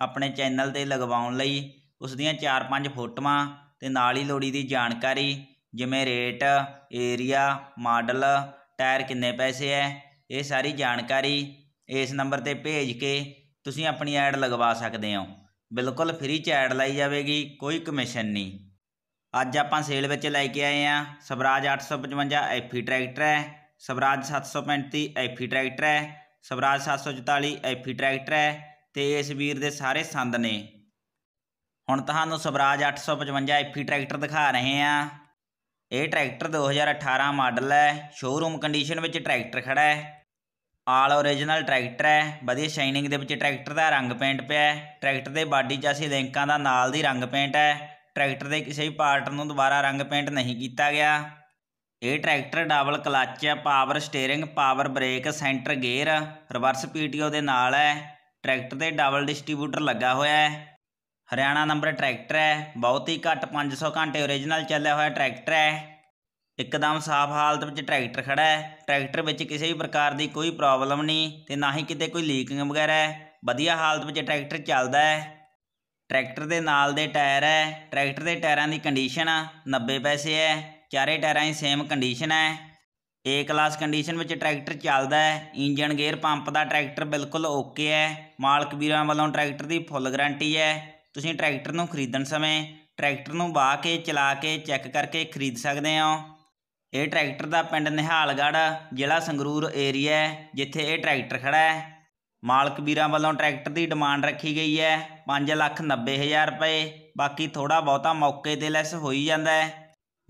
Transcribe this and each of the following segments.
ਆਪਣੇ ਚੈਨਲ ਤੇ ਲਗਵਾਉਣ ਲਈ ਉਸ ਦੀਆਂ 4-5 ਫੋਟੋਆਂ ਤੇ ਨਾਲ ਹੀ ਲੋੜੀ ਦੀ ਜਾਣਕਾਰੀ ਜਿਵੇਂ ਰੇਟ ਏਰੀਆ ਮਾਡਲ ਟਾਇਰ ਕਿੰਨੇ ਪੈਸੇ ਹੈ ਇਹ ਸਾਰੀ ਜਾਣਕਾਰੀ ਇਸ ਨੰਬਰ ਤੇ ਭੇਜ ਕੇ ਤੁਸੀਂ ਆਪਣੀ ਐਡ ਲਗਵਾ ਸਕਦੇ ਹੋ ਬਿਲਕੁਲ ਫ੍ਰੀ ਚ ਐਡ ਲਾਈ ਜਾਵੇਗੀ ਕੋਈ ਕਮਿਸ਼ਨ ਨਹੀਂ ਅੱਜ ਆਪਾਂ ਸੇਲ ਵਿੱਚ ਲੈ ਕੇ ਆਏ ਆ ਸਵਰਾਜ 855 ਐਫੀ ਟਰੈਕਟਰ ਹੈ ਸਵਰਾਜ 735 ਐਫੀ ਟਰੈਕਟਰ ਹੈ ਸਵਰਾਜ 744 ਐਫੀ ਟਰੈਕਟਰ ਹੈ ਤੇ ਇਸ ਵੀਰ ਦੇ ਸਾਰੇ ਸੰਦ ਨੇ ਹੁਣ ਤੁਹਾਨੂੰ ਸਵਰਾਜ 855 ਐਫੀ ਟਰੈਕਟਰ ਦਿਖਾ ਰਹੇ ਆ ਇਹ ਟਰੈਕਟਰ 2018 ਮਾਡਲ ਹੈ ਸ਼ੋਰੂਮ ਕੰਡੀਸ਼ਨ ਵਿੱਚ ਟਰੈਕਟਰ ਖੜਾ ਹੈ ਆਲ origignal ਟਰੈਕਟਰ ਹੈ ਵਧੀਆ ਸ਼ਾਈਨਿੰਗ ਦੇ ਵਿੱਚ ਟਰੈਕਟਰ ਦਾ ਰੰਗ ਪੇਂਟ ਪਿਆ ਹੈ ਟਰੈਕਟਰ ਦੇ ਬਾਡੀ 'ਚ ਅਸੀਂ ਲਿੰਕਾਂ ਦਾ ਨਾਲ ਦੀ ਰੰਗ ਪੇਂਟ ਹੈ ਟਰੈਕਟਰ ਦੇ ਕਿਸੇ ਵੀ ਪਾਰਟ ਨੂੰ ਦੁਬਾਰਾ ਰੰਗ ਪੇਂਟ ਨਹੀਂ ਕੀਤਾ ਗਿਆ ਇਹ ਟਰੈਕਟਰ ਡਬਲ ਕਲੱਚ ਹੈ power steering power brake centre gear reverse PTO ਦੇ ਨਾਲ ਹੈ ਟਰੈਕਟਰ ਤੇ ਡਬਲ ਡਿਸਟ੍ਰੀਬਿਊਟਰ ਲੱਗਾ ਹੋਇਆ ਹੈ ਹਰਿਆਣਾ ਨੰਬਰ ਟਰੈਕਟਰ ਹੈ ਬਹੁਤ ਹੀ ਘੱਟ 500 ਘੰਟੇ origignal ਚੱਲਿਆ ਹੋਇਆ ਟਰੈਕਟਰ ਹੈ ਇੱਕਦਮ ਸਾਫ਼ ਹਾਲਤ ਵਿੱਚ ਟਰੈਕਟਰ ਖੜਾ ਹੈ ਟਰੈਕਟਰ ਵਿੱਚ ਕਿਸੇ ਵੀ ਪ੍ਰਕਾਰ ਦੀ ਕੋਈ ਪ੍ਰੋਬਲਮ ਨਹੀਂ ਤੇ ਨਾ ਹੀ ਕਿਤੇ ਕੋਈ ਲੀਕਿੰਗ ਵਗੈਰਾ ਹੈ ਵਧੀਆ ਹਾਲਤ ਵਿੱਚ ਟਰੈਕਟਰ ਚੱਲਦਾ ਹੈ ਟਰੈਕਟਰ ਦੇ ਨਾਲ ਦੇ ਟਾਇਰ ਹੈ ਟਰੈਕਟਰ ਦੇ ਟਾਇਰਾਂ ਦੀ ਕੰਡੀਸ਼ਨ 90 ਪੈਸੇ ਹੈ ਚਾਰੇ ਟਾਇਰਾਂ ਦੀ ਸੇਮ ਕੰਡੀਸ਼ਨ ਹੈ ਏ ਕਲਾਸ ਕੰਡੀਸ਼ਨ ਵਿੱਚ ਟਰੈਕਟਰ ਚੱਲਦਾ ਹੈ ਇੰਜਨ ਗੇਅਰ ਪੰਪ ਦਾ ਟਰੈਕਟਰ ਬਿਲਕੁਲ ਓਕੇ ਹੈ ਮਾਲਕ ਵੀਰਾਂ ਵੱਲੋਂ ਟਰੈਕਟਰ ਦੀ ਫੁੱਲ ਗਾਰੰਟੀ ਹੈ ਤੁਸੀਂ ਟਰੈਕਟਰ ਨੂੰ ਖਰੀਦਣ ਸਮੇਂ ਟਰੈਕਟਰ ਨੂੰ ਵਾਹ ਕੇ ਚਲਾ ਕੇ ਚੈੱਕ ਕਰਕੇ ਖਰੀਦ ਸਕਦੇ ਹੋ ਇਹ ਟਰੈਕਟਰ ਦਾ ਪਿੰਡ ਨਿਹਾਲਗੜ੍ਹ ਜ਼ਿਲ੍ਹਾ ਸੰਗਰੂਰ ਏਰੀਆ ਹੈ ਜਿੱਥੇ ਇਹ ਟਰੈਕਟਰ ਖੜਾ ਹੈ ਮਾਲਕ ਵੀਰਾਂ ਵੱਲੋਂ ਟਰੈਕਟਰ ਦੀ ਡਿਮਾਂਡ ਰੱਖੀ ਗਈ ਹੈ 5,90,000 ਰੁਪਏ ਬਾਕੀ ਥੋੜਾ ਬਹੁਤਾ ਮੌਕੇ ਤੇ ਲੈਸ ਹੋਈ ਜਾਂਦਾ ਹੈ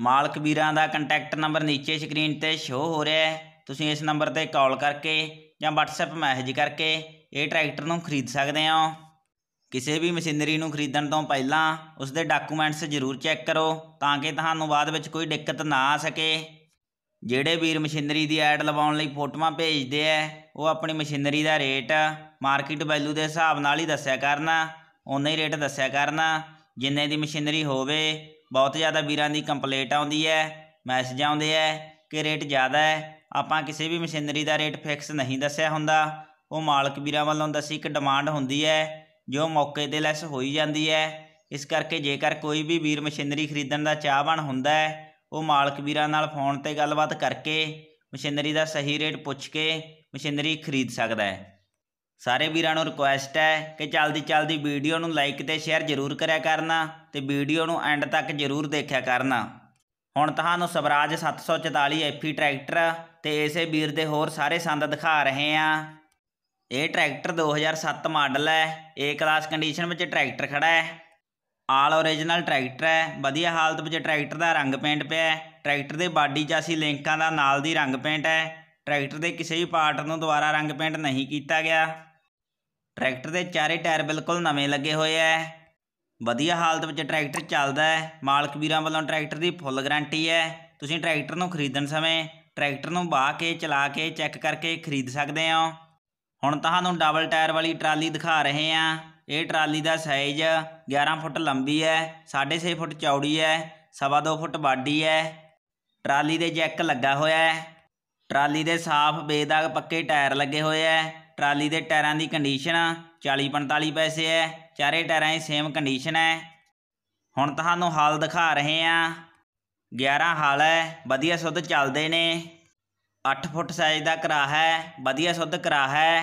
ਮਾਲਕ ਵੀਰਾਂ ਦਾ ਕੰਟੈਕਟ ਨੰਬਰ ਨੀਚੇ ਸਕਰੀਨ ਤੇ ਸ਼ੋ ਹੋ ਰਿਹਾ ਹੈ ਤੁਸੀਂ ਇਸ ਨੰਬਰ ਤੇ ਕਾਲ ਕਰਕੇ ਜਾਂ WhatsApp ਮੈਸੇਜ ਕਰਕੇ ਇਹ ਟਰੈਕਟਰ ਨੂੰ ਖਰੀਦ ਸਕਦੇ ਹੋ ਕਿਸੇ ਵੀ ਮਸ਼ੀਨਰੀ ਨੂੰ ਖਰੀਦਣ ਤੋਂ ਪਹਿਲਾਂ ਉਸ ਦੇ ਡਾਕੂਮੈਂਟਸ ਜ਼ਰੂਰ ਚੈੱਕ ਕਰੋ ਤਾਂ ਕਿ ਤੁਹਾਨੂੰ ਬਾਅਦ ਵਿੱਚ ਕੋਈ ਦਿੱਕਤ ਨਾ ਆ ਸਕੇ ਜਿਹੜੇ ਵੀਰ ਮਸ਼ੀਨਰੀ ਦੀ ਐਡ ਲਵਾਉਣ ਲਈ ਫੋਟੋਆਂ ਭੇਜਦੇ ਐ ਉਹ ਆਪਣੀ ਮਸ਼ੀਨਰੀ ਦਾ ਰੇਟ ਮਾਰਕੀਟ ਵੈਲਿਊ ਦੇ ਹਿਸਾਬ ਨਾਲ ਹੀ ਦੱਸਿਆ ਕਰਨਾ ਉਨਾ ਹੀ ਰੇਟ ਦੱਸਿਆ ਕਰਨਾ ਜਿੰਨੇ ਦੀ ਮਸ਼ੀਨਰੀ ਹੋਵੇ ਬਹੁਤ ਜ਼ਿਆਦਾ ਵੀਰਾਂ ਦੀ ਕੰਪਲੇਂਟ ਆਉਂਦੀ ਹੈ ਮੈਸੇਜ ਆਉਂਦੇ ਆ ਕਿ ਰੇਟ ਜ਼ਿਆਦਾ ਹੈ ਆਪਾਂ ਕਿਸੇ ਵੀ ਮਸ਼ੀਨਰੀ ਦਾ ਰੇਟ ਫਿਕਸ ਨਹੀਂ ਦੱਸਿਆ ਹੁੰਦਾ ਉਹ ਮਾਲਕ ਵੀਰਾਂ ਵੱਲੋਂ ਦੱਸੀ ਇੱਕ ਡਿਮਾਂਡ ਹੁੰਦੀ ਹੈ ਜੋ ਮੌਕੇ ਤੇ ਲੈਸ ਹੋਈ ਜਾਂਦੀ ਹੈ ਇਸ ਕਰਕੇ ਜੇਕਰ ਕੋਈ ਵੀ ਵੀਰ ਮਸ਼ੀਨਰੀ ਖਰੀਦਣ ਦਾ ਚਾਹਵਾਨ ਹੁੰਦਾ ਹੈ ਉਹ ਮਾਲਕ ਵੀਰਾਂ ਨਾਲ ਫੋਨ ਤੇ ਗੱਲਬਾਤ ਕਰਕੇ ਮਸ਼ੀਨਰੀ ਦਾ ਸਹੀ ਰੇਟ ਪੁੱਛ ਕੇ ਮਸ਼ੀਨਰੀ ਖਰੀਦ ਸਕਦਾ ਹੈ ਸਾਰੇ ਵੀਰਾਂ ਨੂੰ ਰਿਕੁਐਸਟ ਹੈ ਕਿ ਜਲਦੀ ਜਲਦੀ ਵੀਡੀਓ ਨੂੰ ਲਾਈਕ ਤੇ ਸ਼ੇਅਰ ਜ਼ਰੂਰ ਕਰਿਆ ਕਰਨਾ ਤੇ ਵੀਡੀਓ ਨੂੰ ਐਂਡ ਤੱਕ ਜ਼ਰੂਰ ਦੇਖਿਆ ਕਰਨਾ ਹੁਣ ਤੁਹਾਨੂੰ ਸਵਰਾਜ 744 ਐਫੀ ਟਰੈਕਟਰ ਤੇ ਇਸੇ ਵੀਰ ਦੇ ਹੋਰ ਸਾਰੇ ਸੰਦ ਦਿਖਾ ਰਹੇ ਆ ਇਹ ਟਰੈਕਟਰ 2007 ਮਾਡਲ ਹੈ ਏ ਕਲਾਸ ਕੰਡੀਸ਼ਨ ਵਿੱਚ ਟਰੈਕਟਰ ਖੜਾ ਹੈ ਆਲ origignal ਟਰੈਕਟਰ ਹੈ ਵਧੀਆ ਹਾਲਤ ਵਿੱਚ ਟਰੈਕਟਰ ਦਾ ਰੰਗ ਪੇਂਟ ਪਿਆ ਹੈ ਟਰੈਕਟਰ ਦੇ ਬਾਡੀ ਜਾਸੀ ਲਿੰਕਾਂ ਦਾ ਨਾਲ ਦੀ ਰੰਗ ਪੇਂਟ ਹੈ ਟਰੈਕਟਰ ਦੇ ਕਿਸੇ ਵੀ ਪਾਰਟ ਨੂੰ ਦੁਬਾਰਾ ਰੰਗ ਪੇਂਟ ਨਹੀਂ ਕੀਤਾ ਗਿਆ ਟਰੈਕਟਰ ਦੇ ਚਾਰੇ ਟਾਇਰ ਬਿਲਕੁਲ ਨਵੇਂ ਲੱਗੇ ਹੋਏ ਐ ਵਧੀਆ ਹਾਲਤ ਵਿੱਚ ਟਰੈਕਟਰ ਚੱਲਦਾ ਹੈ ਮਾਲਕ ਵੀਰਾਂ ਵੱਲੋਂ ਟਰੈਕਟਰ ਦੀ ਫੁੱਲ ਗਾਰੰਟੀ ਹੈ ਤੁਸੀਂ ਟਰੈਕਟਰ ਨੂੰ ਖਰੀਦਣ ਸਮੇਂ ਟਰੈਕਟਰ ਨੂੰ ਬਾਹ ਕੇ ਚਲਾ ਕੇ ਚੈੱਕ ਕਰਕੇ ਖਰੀਦ ਸਕਦੇ ਹੋ ਹੁਣ ਤੁਹਾਨੂੰ ਡਬਲ ਟਾਇਰ ਵਾਲੀ ਟਰਾਲੀ ਦਿਖਾ ਰਹੇ ਆ ਇਹ ਟਰਾਲੀ ਦਾ ਸਾਈਜ਼ 11 ਫੁੱਟ ਲੰਬੀ ਹੈ 6.5 ਫੁੱਟ ਚੌੜੀ ਹੈ 2.5 ਫੁੱਟ ਬਾਡੀ ਹੈ ਟਰਾਲੀ ਦੇ ਜੈਕ ਲੱਗਾ ਹੋਇਆ ਹੈ ਟਰਾਲੀ ਦੇ ਸਾਫ਼ ਬੇਦਾਗ ਪੱਕੇ ਟਾਇਰ ਲੱਗੇ ਹੋਏ ਹੈ ਟਰਾਲੀ ਦੇ ਟਾਇਰਾਂ ਦੀ ਕੰਡੀਸ਼ਨ 40 45 ਪੈਸੇ ਹੈ ਚਾਰੇ ਟਾਇਰਾਂ ਦੀ ਸੇਮ ਕੰਡੀਸ਼ਨ ਹੈ ਹੁਣ ਤੁਹਾਨੂੰ ਹਾਲ ਦਿਖਾ ਰਹੇ ਆ 11 ਹਾਲ ਹੈ ਵਧੀਆ ਸੁੱਧ ਚੱਲਦੇ ਨੇ 8 ਫੁੱਟ ਸਾਈਜ਼ ਦਾ ਕਰਾ ਹੈ ਵਧੀਆ ਸੁੱਧ ਕਰਾ ਹੈ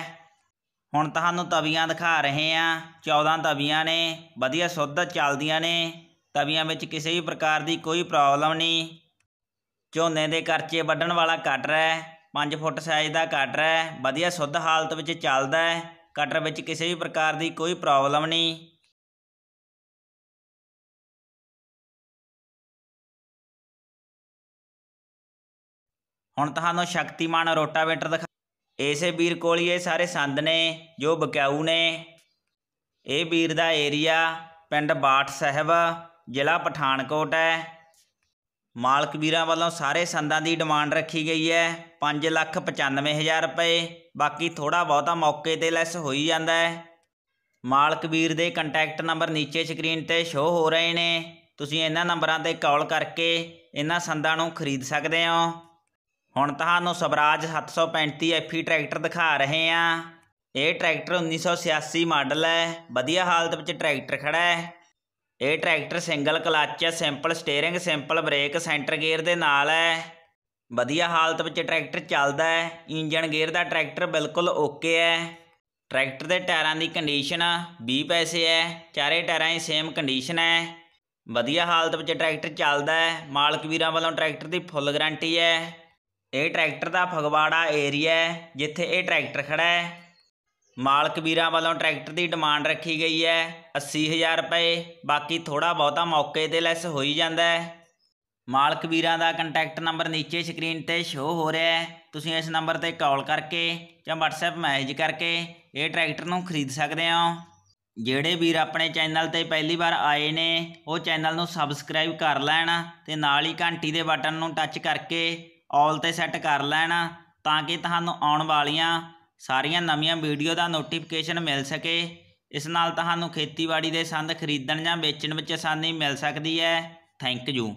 ਹੁਣ ਤੁਹਾਨੂੰ ਤਵੀਆਂ ਦਿਖਾ ਰਹੇ ਆ 14 ਤਵੀਆਂ ਨੇ ਵਧੀਆ ਸੁੱਧ ਚੱਲਦੀਆਂ ਨੇ ਤਵੀਆਂ ਵਿੱਚ ਕਿਸੇ ਵੀ ਪ੍ਰਕਾਰ ਦੀ ਕੋਈ ਪ੍ਰੋਬਲਮ ਨਹੀਂ ਝੋਨੇ ਦੇ ਕਰਚੇ ਵੱਢਣ ਵਾਲਾ ਕਟਰ ਹੈ 5 ਫੁੱਟ ਸਾਈਜ਼ ਦਾ ਕਟਰ ਹੈ ਵਧੀਆ ਸੁੱਧ ਹਾਲਤ ਵਿੱਚ ਚੱਲਦਾ ਹੈ ਕਟਰ ਵਿੱਚ ਕਿਸੇ ਵੀ ਪ੍ਰਕਾਰ ਦੀ ਕੋਈ ਪ੍ਰੋਬਲਮ ਨਹੀਂ ਹੁਣ ਤੁਹਾਨੂੰ ਸ਼ਕਤੀਮਾਨ ਰੋਟਾਵੇਟਰ ਦਿਖਾ ਇਸੇ ਵੀਰ ਕੋਲ ਹੀ ਇਹ ਸਾਰੇ ਸੰਦ ਨੇ ਜੋ ਬਕਾਊ ਨੇ ਇਹ ਵੀਰ ਦਾ ਏਰੀਆ ਪਿੰਡ ਬਾਠ ਸਾਹਿਬ ਜ਼ਿਲ੍ਹਾ ਪਠਾਨਕੋਟ ਹੈ ਮਾਲਕ ਵੀਰਾਂ ਵੱਲੋਂ ਸਾਰੇ ਸੰਦਾਂ ਦੀ ਡਿਮਾਂਡ ਰੱਖੀ ਗਈ ਹੈ 595000 ਰੁਪਏ ਬਾਕੀ ਥੋੜਾ ਬਹੁਤਾ ਮੌਕੇ ਤੇ ਲੈਸ ਹੋਈ ਜਾਂਦਾ ਹੈ ਮਾਲਕ ਵੀਰ ਦੇ ਕੰਟੈਕਟ ਨੰਬਰ ਨੀਚੇ ਸਕਰੀਨ ਤੇ ਸ਼ੋ ਹੋ ਰਹੇ ਨੇ ਤੁਸੀਂ ਇਹਨਾਂ ਨੰਬਰਾਂ ਤੇ ਕਾਲ ਕਰਕੇ ਇਹਨਾਂ ਸੰਦਾਂ ਨੂੰ ਖਰੀਦ ਸਕਦੇ ਹੋ ਹੁਣ ਤੁਹਾਨੂੰ ਸਵਰਾਜ 735 ਐਫੀ ਟਰੈਕਟਰ ਦਿਖਾ ਰਹੇ ਆ ਇਹ ਟਰੈਕਟਰ 1986 ਮਾਡਲ ਹੈ ਵਧੀਆ ਹਾਲਤ ਵਿੱਚ ਟਰੈਕਟਰ ਖੜਾ ਹੈ ਇਹ ਟਰੈਕਟਰ ਸਿੰਗਲ ਕਲੱਚ ਹੈ simple steering simple brake centre gear ਦੇ ਨਾਲ ਹੈ ਵਧੀਆ ਹਾਲਤ ਵਿੱਚ ਟਰੈਕਟਰ ਚੱਲਦਾ ਹੈ ਇੰਜਨ ਗੇਅਰ ਦਾ ਟਰੈਕਟਰ ਬਿਲਕੁਲ ਓਕੇ ਹੈ ਟਰੈਕਟਰ ਦੇ ਟਾਇਰਾਂ ਦੀ ਕੰਡੀਸ਼ਨ 20 ਪੈਸੇ ਹੈ ਚਾਰੇ ਟਾਇਰਾਂ ਦੀ ਸੇਮ ਕੰਡੀਸ਼ਨ ਹੈ ਵਧੀਆ ਹਾਲਤ ਵਿੱਚ ਟਰੈਕਟਰ ਚੱਲਦਾ ਹੈ ਮਾਲਕ ਵੀਰਾਂ ਵੱਲੋਂ ਟਰੈਕਟਰ ਦੀ ਫੁੱਲ ਗਾਰੰਟੀ ਹੈ ਇਹ ਟਰੈਕਟਰ ਦਾ ਫਗਵਾੜਾ ਏਰੀਆ ਹੈ ਜਿੱਥੇ ਇਹ ਟਰੈਕਟਰ ਖੜਾ ਹੈ ਮਾਲਕ ਵੀਰਾਂ ਵੱਲੋਂ ਟਰੈਕਟਰ ਦੀ ਡਿਮਾਂਡ ਰੱਖੀ ਗਈ ਹੈ 80000 ਰੁਪਏ ਬਾਕੀ ਥੋੜਾ ਬਹੁਤਾ ਮੌਕੇ ਤੇ ਲੈਸ ਹੋਈ ਜਾਂਦਾ ਹੈ ਮਾਲਕ ਵੀਰਾਂ ਦਾ ਕੰਟੈਕਟ ਨੰਬਰ ਨੀਚੇ ਸਕਰੀਨ ਤੇ ਸ਼ੋ ਹੋ ਰਿਹਾ ਹੈ ਤੁਸੀਂ ਇਸ ਨੰਬਰ ਤੇ ਕਾਲ ਕਰਕੇ ਜਾਂ WhatsApp ਮੈਸੇਜ ਕਰਕੇ ਇਹ ਟਰੈਕਟਰ ਨੂੰ ਖਰੀਦ ਸਕਦੇ ਹੋ ਜਿਹੜੇ ਵੀਰ ਆਪਣੇ ਚੈਨਲ ਤੇ ਪਹਿਲੀ ਵਾਰ ਆਏ ਨੇ ਉਹ ਚੈਨਲ ਨੂੰ ਸਬਸਕ੍ਰਾਈਬ ਕਰ ਲੈਣ ਤੇ ਨਾਲ ਹੀ ਘੰਟੀ ਦੇ ਬਟਨ ਨੂੰ ਟੱਚ ਕਰਕੇ ਆਲ ਤੇ ਸੈੱਟ ਕਰ ਲੈਣ ਤਾਂ ਕਿ ਤੁਹਾਨੂੰ ਆਉਣ ਵਾਲੀਆਂ ਸਾਰੀਆਂ ਨਵੀਆਂ ਵੀਡੀਓ ਦਾ ਨੋਟੀਫਿਕੇਸ਼ਨ ਮਿਲ ਸਕੇ ਇਸ ਨਾਲ ਤੁਹਾਨੂੰ ਖੇਤੀਬਾੜੀ ਦੇ ਸੰਦ ਖਰੀਦਣ ਜਾਂ ਵੇਚਣ ਵਿੱਚ ਆਸਾਨੀ ਮਿਲ ਸਕਦੀ ਹੈ ਥੈਂਕ ਯੂ